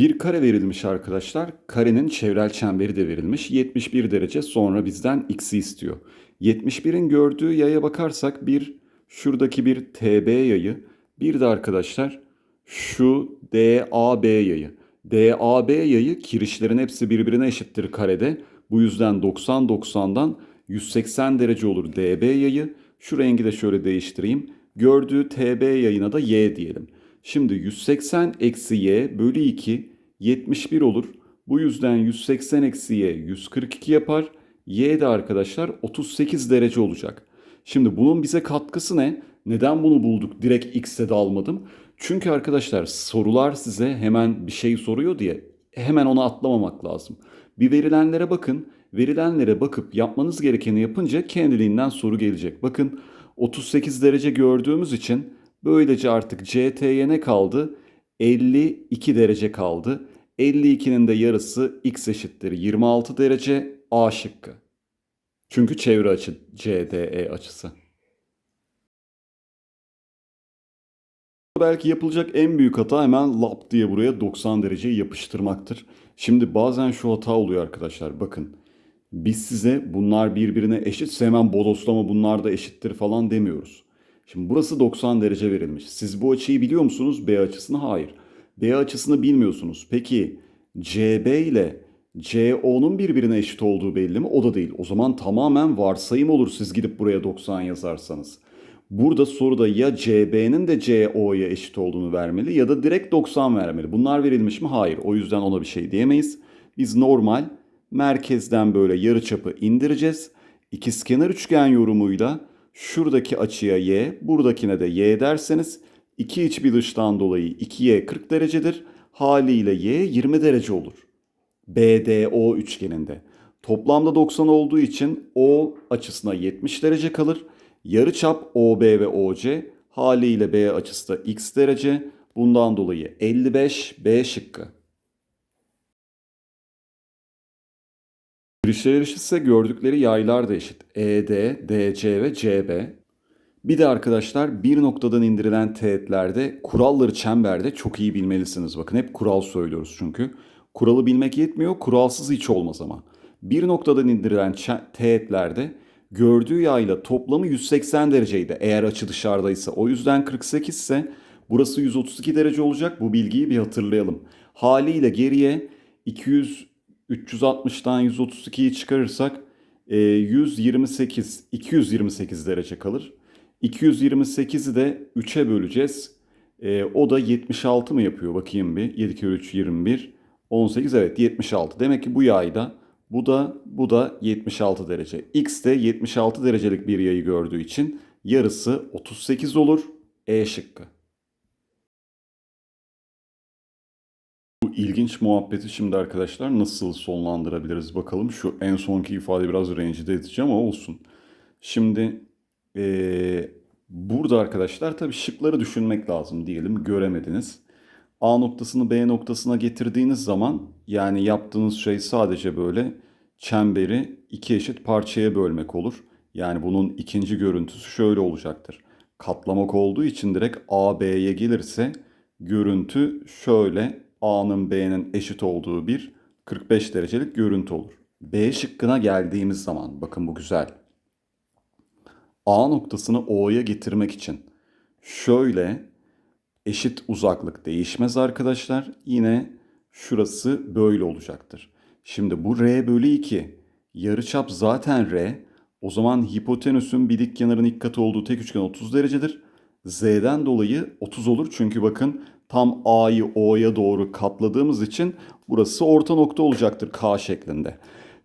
Bir kare verilmiş arkadaşlar. Karenin çevrel çemberi de verilmiş. 71 derece sonra bizden x'i istiyor. 71'in gördüğü yaya bakarsak bir şuradaki bir TB yayı. Bir de arkadaşlar şu DAB yayı. DAB yayı kirişlerin hepsi birbirine eşittir karede. Bu yüzden 90-90'dan 180 derece olur DB yayı. Şu rengi de şöyle değiştireyim. Gördüğü TB yayına da Y diyelim. Şimdi 180 eksi Y bölü 2 71 olur. Bu yüzden 180 eksi y 142 yapar. Y de arkadaşlar 38 derece olacak. Şimdi bunun bize katkısı ne? Neden bunu bulduk direkt x'e de almadım? Çünkü arkadaşlar sorular size hemen bir şey soruyor diye hemen ona atlamamak lazım. Bir verilenlere bakın. Verilenlere bakıp yapmanız gerekeni yapınca kendiliğinden soru gelecek. Bakın 38 derece gördüğümüz için böylece artık CT'ye ne kaldı? 52 derece kaldı. 52'nin de yarısı x eşittir 26 derece A şıkkı. Çünkü çevre açı CDE açısı. Belki yapılacak en büyük hata hemen lap diye buraya 90 derece yapıştırmaktır. Şimdi bazen şu hata oluyor arkadaşlar bakın. Biz size bunlar birbirine eşitse hemen bodoslama bunlar da eşittir falan demiyoruz. Şimdi burası 90 derece verilmiş. Siz bu açıyı biliyor musunuz? B açısını hayır. B açısını bilmiyorsunuz. Peki CB ile CO'nun birbirine eşit olduğu belli mi? O da değil. O zaman tamamen varsayım olur siz gidip buraya 90 yazarsanız. Burada soruda ya CB'nin de CO'ya eşit olduğunu vermeli ya da direkt 90 vermeli. Bunlar verilmiş mi? Hayır. O yüzden ona bir şey diyemeyiz. Biz normal merkezden böyle yarıçapı indireceğiz. İkizkenar üçgen yorumuyla şuradaki açıya y, buradakine de y derseniz İki iç bir dıştan dolayı 2y 40 derecedir. Haliyle y 20 derece olur. BDO üçgeninde. Toplamda 90 olduğu için O açısına 70 derece kalır. Yarıçap OB ve OC haliyle B açısı da x derece. Bundan dolayı 55 B şıkkı. Yürüyüşe ise gördükleri yaylar da eşit. ED, DC ve CB bir de arkadaşlar bir noktadan indirilen teğetlerde kuralları çemberde çok iyi bilmelisiniz. Bakın hep kural söylüyoruz çünkü. Kuralı bilmek yetmiyor, kuralsız hiç olmaz ama. Bir noktadan indirilen teğetlerde gördüğü yayla toplamı 180 dereceydi eğer açı dışarıdaysa. O yüzden 48 ise burası 132 derece olacak. Bu bilgiyi bir hatırlayalım. Haliyle geriye 200 360'dan 132'yi çıkarırsak 128 228 derece kalır. 228'i de 3'e böleceğiz. E, o da 76 mı yapıyor? Bakayım bir. 7 kere 3 21. 18 evet 76. Demek ki bu yayda bu da bu da 76 derece. X de 76 derecelik bir yayı gördüğü için yarısı 38 olur. E şıkkı. Bu ilginç muhabbeti şimdi arkadaşlar nasıl sonlandırabiliriz bakalım. Şu en sonki ifade biraz rencide edeceğim ama olsun. Şimdi e, burada arkadaşlar tabii şıkları düşünmek lazım diyelim göremediniz. A noktasını B noktasına getirdiğiniz zaman yani yaptığınız şey sadece böyle çemberi iki eşit parçaya bölmek olur. Yani bunun ikinci görüntüsü şöyle olacaktır. Katlamak olduğu için direkt A B'ye gelirse görüntü şöyle A'nın B'nin eşit olduğu bir 45 derecelik görüntü olur. B şıkkına geldiğimiz zaman bakın bu güzel. A noktasını O'ya getirmek için şöyle eşit uzaklık değişmez arkadaşlar. Yine şurası böyle olacaktır. Şimdi bu R bölü 2 yarıçap zaten R. O zaman hipotenüsün bir dik kenarın ilk katı olduğu tek üçgen 30 derecedir. Z'den dolayı 30 olur. Çünkü bakın tam A'yı O'ya doğru katladığımız için burası orta nokta olacaktır K şeklinde.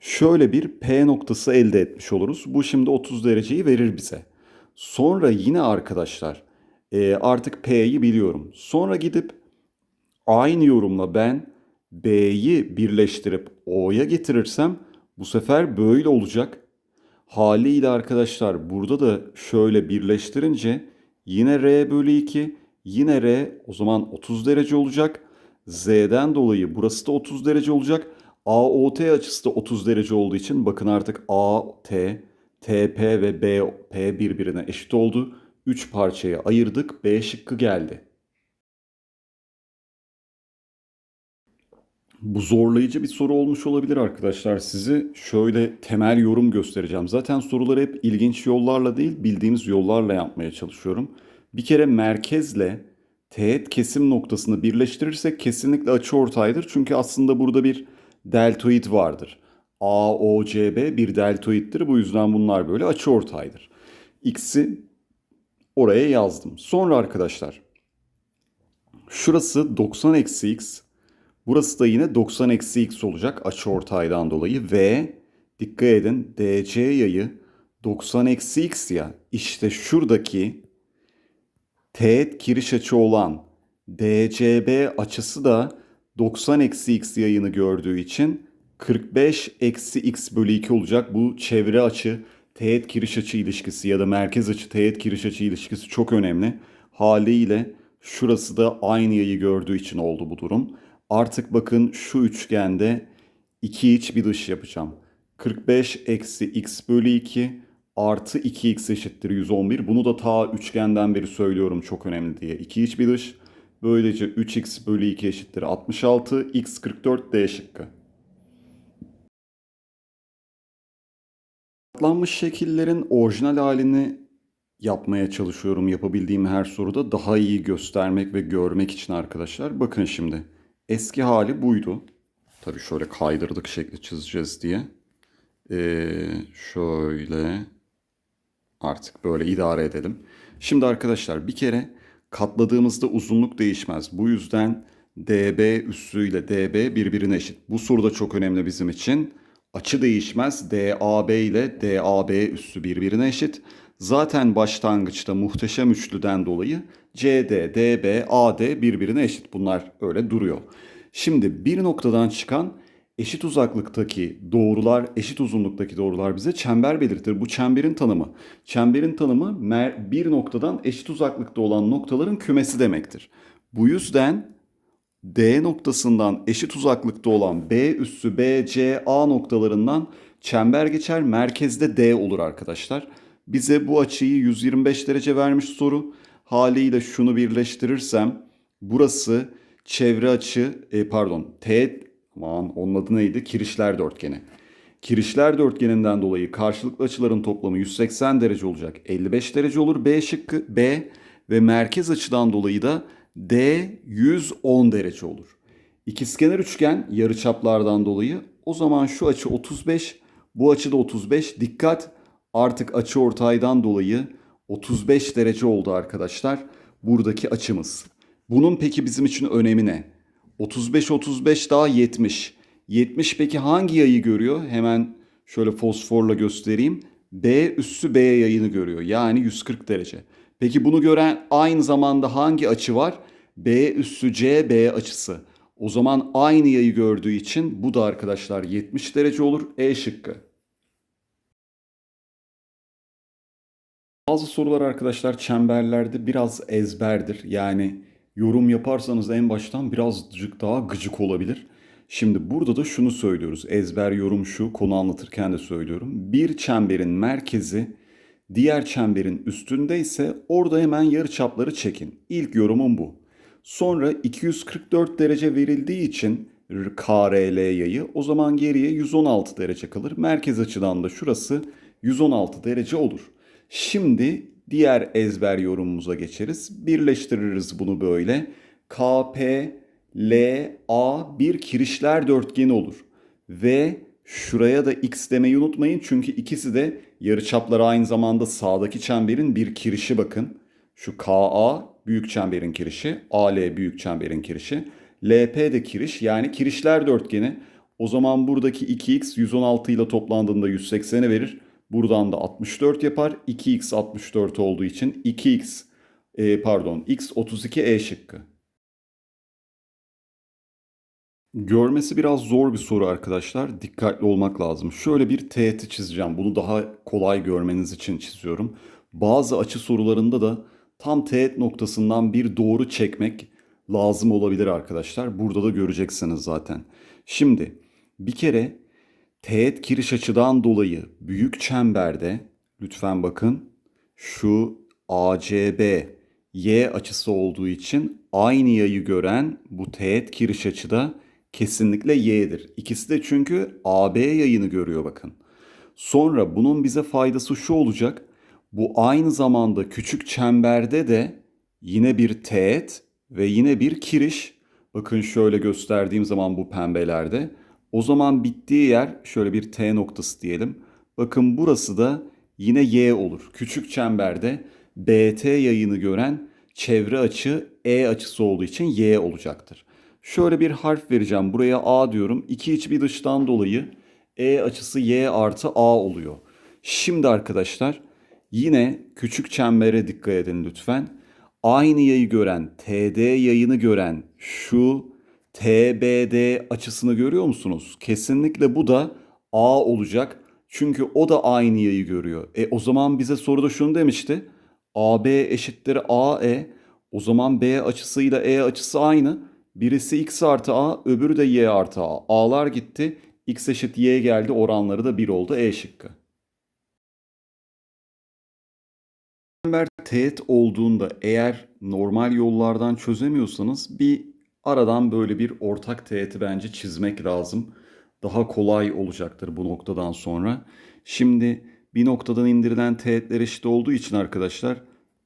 Şöyle bir P noktası elde etmiş oluruz. Bu şimdi 30 dereceyi verir bize. Sonra yine arkadaşlar e, artık P'yi biliyorum. Sonra gidip aynı yorumla ben B'yi birleştirip O'ya getirirsem bu sefer böyle olacak. Haliyle arkadaşlar burada da şöyle birleştirince yine R bölü 2 yine R o zaman 30 derece olacak. Z'den dolayı burası da 30 derece olacak. AOT açısı da 30 derece olduğu için bakın artık AT, TP ve BP birbirine eşit oldu. 3 parçaya ayırdık. B şıkkı geldi. Bu zorlayıcı bir soru olmuş olabilir arkadaşlar. Sizi şöyle temel yorum göstereceğim. Zaten soruları hep ilginç yollarla değil, bildiğimiz yollarla yapmaya çalışıyorum. Bir kere merkezle teğet kesim noktasını birleştirirsek kesinlikle açı ortaydır. Çünkü aslında burada bir deltoid vardır. AOCB bir deltoittir. Bu yüzden bunlar böyle açı ortaydır. X'i oraya yazdım. Sonra arkadaşlar şurası 90 eksi x. Burası da yine 90 eksi x olacak açı ortaydan dolayı. Ve dikkat edin DC yayı 90 eksi x ya. İşte şuradaki teğet giriş açı olan DCB açısı da 90 eksi x yayını gördüğü için 45 eksi x bölü 2 olacak. Bu çevre açı, teğet giriş açı ilişkisi ya da merkez açı, teğet giriş açı ilişkisi çok önemli. Haliyle şurası da aynı yayı gördüğü için oldu bu durum. Artık bakın şu üçgende iki iç bir dış yapacağım. 45 eksi x bölü 2 artı 2x eşittir 111. Bunu da ta üçgenden beri söylüyorum çok önemli diye. 2 iç bir dış Böylece 3x bölü 2 eşittir 66. x 44 D şıkkı. Katlanmış şekillerin orijinal halini yapmaya çalışıyorum yapabildiğim her soruda daha iyi göstermek ve görmek için arkadaşlar. Bakın şimdi eski hali buydu. Tabii şöyle kaydırdık şekli çizeceğiz diye. Ee, şöyle artık böyle idare edelim. Şimdi arkadaşlar bir kere Katladığımızda uzunluk değişmez. Bu yüzden DB üssü ile DB birbirine eşit. Bu soru da çok önemli bizim için. Açı değişmez. DAB ile DAB üssü birbirine eşit. Zaten başlangıçta muhteşem üçlüden dolayı CD, DB, AD birbirine eşit. Bunlar öyle duruyor. Şimdi bir noktadan çıkan eşit uzaklıktaki doğrular, eşit uzunluktaki doğrular bize çember belirtir. Bu çemberin tanımı. Çemberin tanımı bir noktadan eşit uzaklıkta olan noktaların kümesi demektir. Bu yüzden D noktasından eşit uzaklıkta olan B üssü B, C, A noktalarından çember geçer. Merkezde D olur arkadaşlar. Bize bu açıyı 125 derece vermiş soru. Haliyle şunu birleştirirsem burası çevre açı e, pardon T Aman onun adı neydi? Kirişler dörtgeni. Kirişler dörtgeninden dolayı karşılıklı açıların toplamı 180 derece olacak. 55 derece olur B şıkkı. B ve merkez açıdan dolayı da D 110 derece olur. İkizkenar üçgen yarıçaplardan dolayı o zaman şu açı 35, bu açı da 35. Dikkat artık açı ortaydan dolayı 35 derece oldu arkadaşlar buradaki açımız. Bunun peki bizim için önemi ne? 35-35 daha 70. 70 peki hangi yayı görüyor? Hemen şöyle fosforla göstereyim. B üssü B yayını görüyor. Yani 140 derece. Peki bunu gören aynı zamanda hangi açı var? B üssü C B açısı. O zaman aynı yayı gördüğü için bu da arkadaşlar 70 derece olur. E şıkkı. Bazı sorular arkadaşlar çemberlerde biraz ezberdir. Yani yorum yaparsanız en baştan birazcık daha gıcık olabilir. Şimdi burada da şunu söylüyoruz. Ezber yorum şu, konu anlatırken de söylüyorum. Bir çemberin merkezi diğer çemberin üstünde ise orada hemen yarı çapları çekin. İlk yorumum bu. Sonra 244 derece verildiği için KRL yayı o zaman geriye 116 derece kalır. Merkez açıdan da şurası 116 derece olur. Şimdi diğer ezber yorumumuza geçeriz. Birleştiririz bunu böyle. KP, L, A bir kirişler dörtgeni olur. Ve şuraya da X demeyi unutmayın. Çünkü ikisi de yarıçapları aynı zamanda sağdaki çemberin bir kirişi bakın. Şu KA büyük çemberin kirişi, AL büyük çemberin kirişi. LP de kiriş yani kirişler dörtgeni. O zaman buradaki 2x 116 ile toplandığında 180'e verir. Buradan da 64 yapar. 2x 64 olduğu için 2x e, pardon x 32 e şıkkı. Görmesi biraz zor bir soru arkadaşlar. Dikkatli olmak lazım. Şöyle bir teğeti çizeceğim. Bunu daha kolay görmeniz için çiziyorum. Bazı açı sorularında da tam teğet noktasından bir doğru çekmek lazım olabilir arkadaşlar. Burada da göreceksiniz zaten. Şimdi bir kere teğet kiriş açıdan dolayı büyük çemberde lütfen bakın şu ACB y açısı olduğu için aynı yayı gören bu teğet kiriş açıda kesinlikle y'dir. İkisi de çünkü AB yayını görüyor bakın. Sonra bunun bize faydası şu olacak. Bu aynı zamanda küçük çemberde de yine bir teğet ve yine bir kiriş. Bakın şöyle gösterdiğim zaman bu pembelerde o zaman bittiği yer şöyle bir T noktası diyelim. Bakın burası da yine Y olur. Küçük çemberde BT yayını gören çevre açı E açısı olduğu için Y olacaktır. Şöyle bir harf vereceğim. Buraya A diyorum. İki iç bir dıştan dolayı E açısı Y artı A oluyor. Şimdi arkadaşlar yine küçük çembere dikkat edin lütfen. Aynı yayı gören, TD yayını gören şu TBD açısını görüyor musunuz? Kesinlikle bu da A olacak. Çünkü o da aynı yayı görüyor. E o zaman bize soruda şunu demişti. AB eşittir AE. O zaman B açısıyla E açısı aynı. Birisi X artı A, öbürü de Y artı A. A'lar gitti. X eşit Y geldi. Oranları da 1 oldu. E şıkkı. Çember teğet olduğunda eğer normal yollardan çözemiyorsanız bir Aradan böyle bir ortak teğeti bence çizmek lazım. Daha kolay olacaktır bu noktadan sonra. Şimdi bir noktadan indirilen teğetler eşit olduğu için arkadaşlar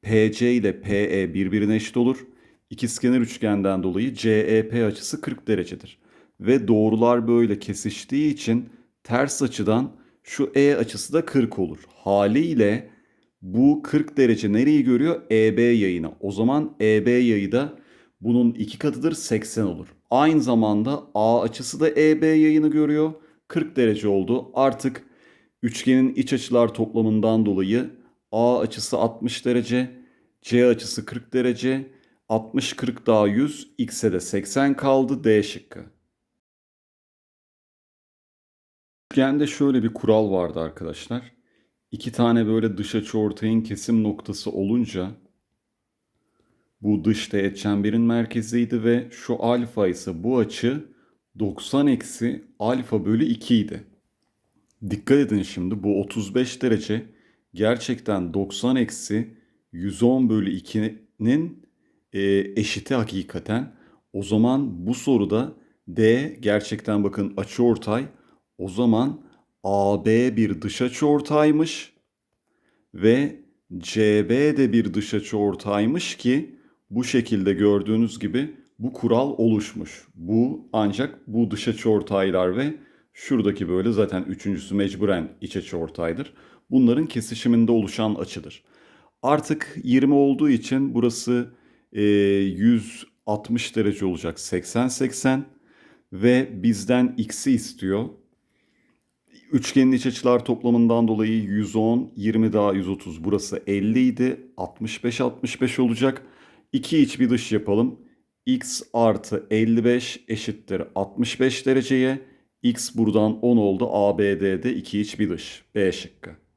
PC ile PE birbirine eşit olur. İkizkenar üçgenden dolayı CEP açısı 40 derecedir. Ve doğrular böyle kesiştiği için ters açıdan şu E açısı da 40 olur. Haliyle bu 40 derece nereyi görüyor? EB yayını. O zaman EB yayı da bunun iki katıdır 80 olur. Aynı zamanda A açısı da EB yayını görüyor. 40 derece oldu. Artık üçgenin iç açılar toplamından dolayı A açısı 60 derece, C açısı 40 derece, 60 40 daha 100, X'e de 80 kaldı D şıkkı. Üçgende şöyle bir kural vardı arkadaşlar. İki tane böyle dış açı ortayın kesim noktası olunca bu dış teğet çemberin merkeziydi ve şu alfa ise bu açı 90 eksi alfa bölü 2 idi. Dikkat edin şimdi bu 35 derece gerçekten 90 eksi 110 bölü 2'nin e, eşiti hakikaten. O zaman bu soruda D gerçekten bakın açı ortay. O zaman AB bir dış açı ortaymış ve CB de bir dış açı ortaymış ki bu şekilde gördüğünüz gibi bu kural oluşmuş. Bu ancak bu dışa çortaylar ve şuradaki böyle zaten üçüncüsü mecburen içe çortaydır. Bunların kesişiminde oluşan açıdır. Artık 20 olduğu için burası e, 160 derece olacak 80-80 ve bizden x'i istiyor. Üçgenin iç açılar toplamından dolayı 110, 20 daha 130 burası 50 idi 65-65 olacak. 2 iç bir dış yapalım. x artı 55 eşittir 65 dereceye. x buradan 10 oldu. ABD'de 2 iç bir dış. B şıkkı.